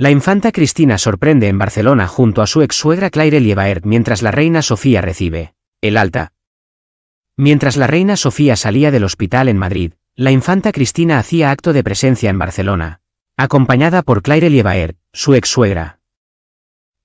La infanta Cristina sorprende en Barcelona junto a su ex suegra Claire Liebaert mientras la reina Sofía recibe el alta. Mientras la reina Sofía salía del hospital en Madrid, la infanta Cristina hacía acto de presencia en Barcelona, acompañada por Claire Liebaert, su ex suegra.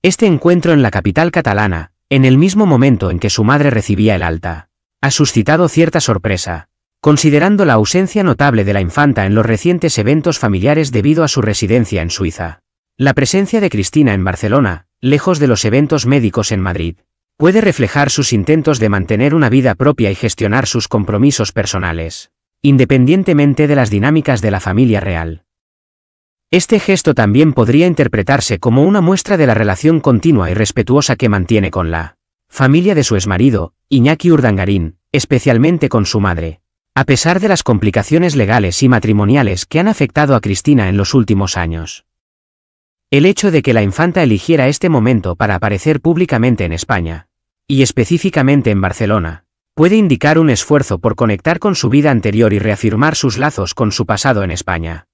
Este encuentro en la capital catalana, en el mismo momento en que su madre recibía el alta, ha suscitado cierta sorpresa, considerando la ausencia notable de la infanta en los recientes eventos familiares debido a su residencia en Suiza. La presencia de Cristina en Barcelona, lejos de los eventos médicos en Madrid, puede reflejar sus intentos de mantener una vida propia y gestionar sus compromisos personales, independientemente de las dinámicas de la familia real. Este gesto también podría interpretarse como una muestra de la relación continua y respetuosa que mantiene con la familia de su exmarido, Iñaki Urdangarín, especialmente con su madre, a pesar de las complicaciones legales y matrimoniales que han afectado a Cristina en los últimos años. El hecho de que la infanta eligiera este momento para aparecer públicamente en España, y específicamente en Barcelona, puede indicar un esfuerzo por conectar con su vida anterior y reafirmar sus lazos con su pasado en España.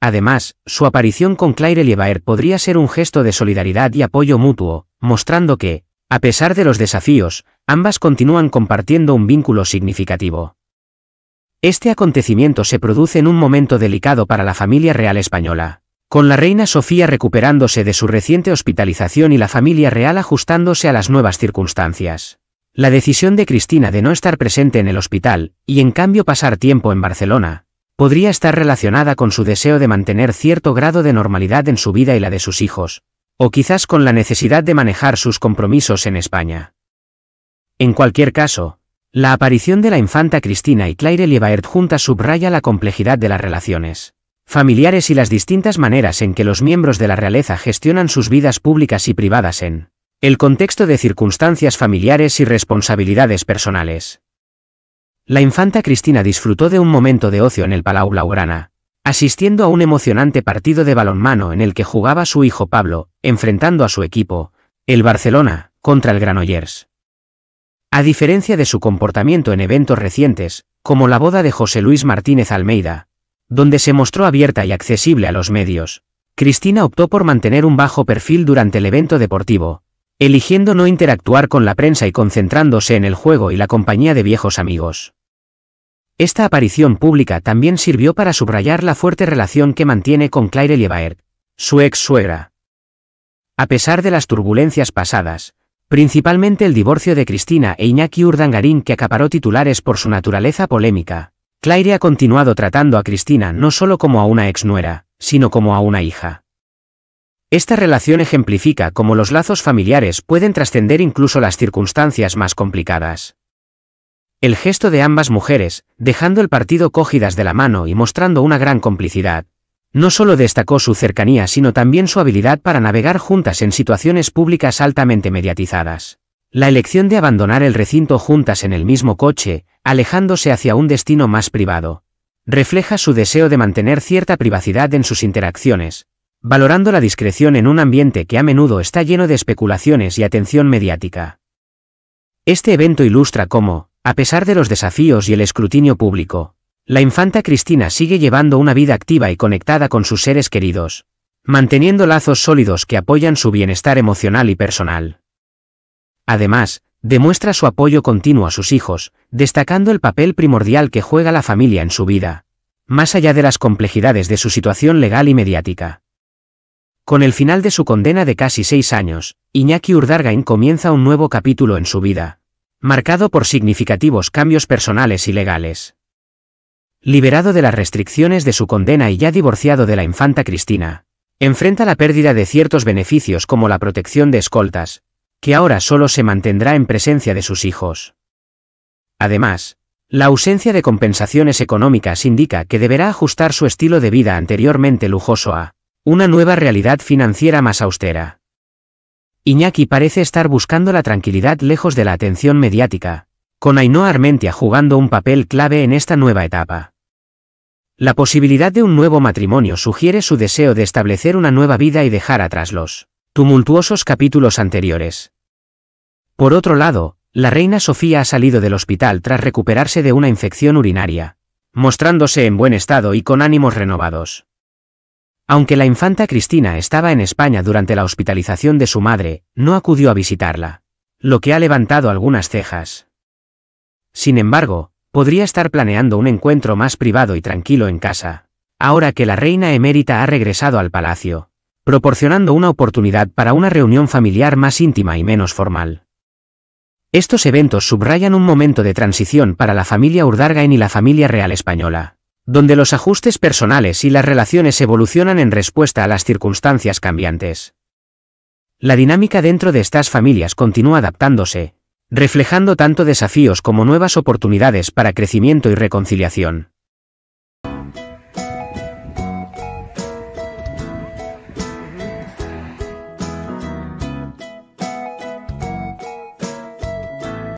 Además, su aparición con Claire Liebaer podría ser un gesto de solidaridad y apoyo mutuo, mostrando que, a pesar de los desafíos, ambas continúan compartiendo un vínculo significativo. Este acontecimiento se produce en un momento delicado para la familia real española con la reina Sofía recuperándose de su reciente hospitalización y la familia real ajustándose a las nuevas circunstancias. La decisión de Cristina de no estar presente en el hospital, y en cambio pasar tiempo en Barcelona, podría estar relacionada con su deseo de mantener cierto grado de normalidad en su vida y la de sus hijos, o quizás con la necesidad de manejar sus compromisos en España. En cualquier caso, la aparición de la infanta Cristina y Claire Liebaert juntas subraya la complejidad de las relaciones familiares y las distintas maneras en que los miembros de la realeza gestionan sus vidas públicas y privadas en el contexto de circunstancias familiares y responsabilidades personales. La infanta Cristina disfrutó de un momento de ocio en el Palau Blaugrana, asistiendo a un emocionante partido de balonmano en el que jugaba su hijo Pablo, enfrentando a su equipo, el Barcelona, contra el Granollers. A diferencia de su comportamiento en eventos recientes, como la boda de José Luis Martínez Almeida, donde se mostró abierta y accesible a los medios. Cristina optó por mantener un bajo perfil durante el evento deportivo, eligiendo no interactuar con la prensa y concentrándose en el juego y la compañía de viejos amigos. Esta aparición pública también sirvió para subrayar la fuerte relación que mantiene con Claire Liebaert, su ex suegra. A pesar de las turbulencias pasadas, principalmente el divorcio de Cristina e Iñaki Urdangarín que acaparó titulares por su naturaleza polémica, Claire ha continuado tratando a Cristina no solo como a una ex-nuera, sino como a una hija. Esta relación ejemplifica cómo los lazos familiares pueden trascender incluso las circunstancias más complicadas. El gesto de ambas mujeres, dejando el partido cogidas de la mano y mostrando una gran complicidad, no solo destacó su cercanía sino también su habilidad para navegar juntas en situaciones públicas altamente mediatizadas. La elección de abandonar el recinto juntas en el mismo coche, alejándose hacia un destino más privado. Refleja su deseo de mantener cierta privacidad en sus interacciones, valorando la discreción en un ambiente que a menudo está lleno de especulaciones y atención mediática. Este evento ilustra cómo, a pesar de los desafíos y el escrutinio público, la infanta Cristina sigue llevando una vida activa y conectada con sus seres queridos, manteniendo lazos sólidos que apoyan su bienestar emocional y personal. Además, Demuestra su apoyo continuo a sus hijos, destacando el papel primordial que juega la familia en su vida, más allá de las complejidades de su situación legal y mediática. Con el final de su condena de casi seis años, Iñaki Urdargain comienza un nuevo capítulo en su vida, marcado por significativos cambios personales y legales. Liberado de las restricciones de su condena y ya divorciado de la infanta Cristina, enfrenta la pérdida de ciertos beneficios como la protección de escoltas, que ahora solo se mantendrá en presencia de sus hijos. Además, la ausencia de compensaciones económicas indica que deberá ajustar su estilo de vida anteriormente lujoso a una nueva realidad financiera más austera. Iñaki parece estar buscando la tranquilidad lejos de la atención mediática, con Ainhoa Armentia jugando un papel clave en esta nueva etapa. La posibilidad de un nuevo matrimonio sugiere su deseo de establecer una nueva vida y dejar atrás los tumultuosos capítulos anteriores. Por otro lado, la reina Sofía ha salido del hospital tras recuperarse de una infección urinaria, mostrándose en buen estado y con ánimos renovados. Aunque la infanta Cristina estaba en España durante la hospitalización de su madre, no acudió a visitarla, lo que ha levantado algunas cejas. Sin embargo, podría estar planeando un encuentro más privado y tranquilo en casa, ahora que la reina emérita ha regresado al palacio proporcionando una oportunidad para una reunión familiar más íntima y menos formal. Estos eventos subrayan un momento de transición para la familia Urdargain y la familia real española, donde los ajustes personales y las relaciones evolucionan en respuesta a las circunstancias cambiantes. La dinámica dentro de estas familias continúa adaptándose, reflejando tanto desafíos como nuevas oportunidades para crecimiento y reconciliación.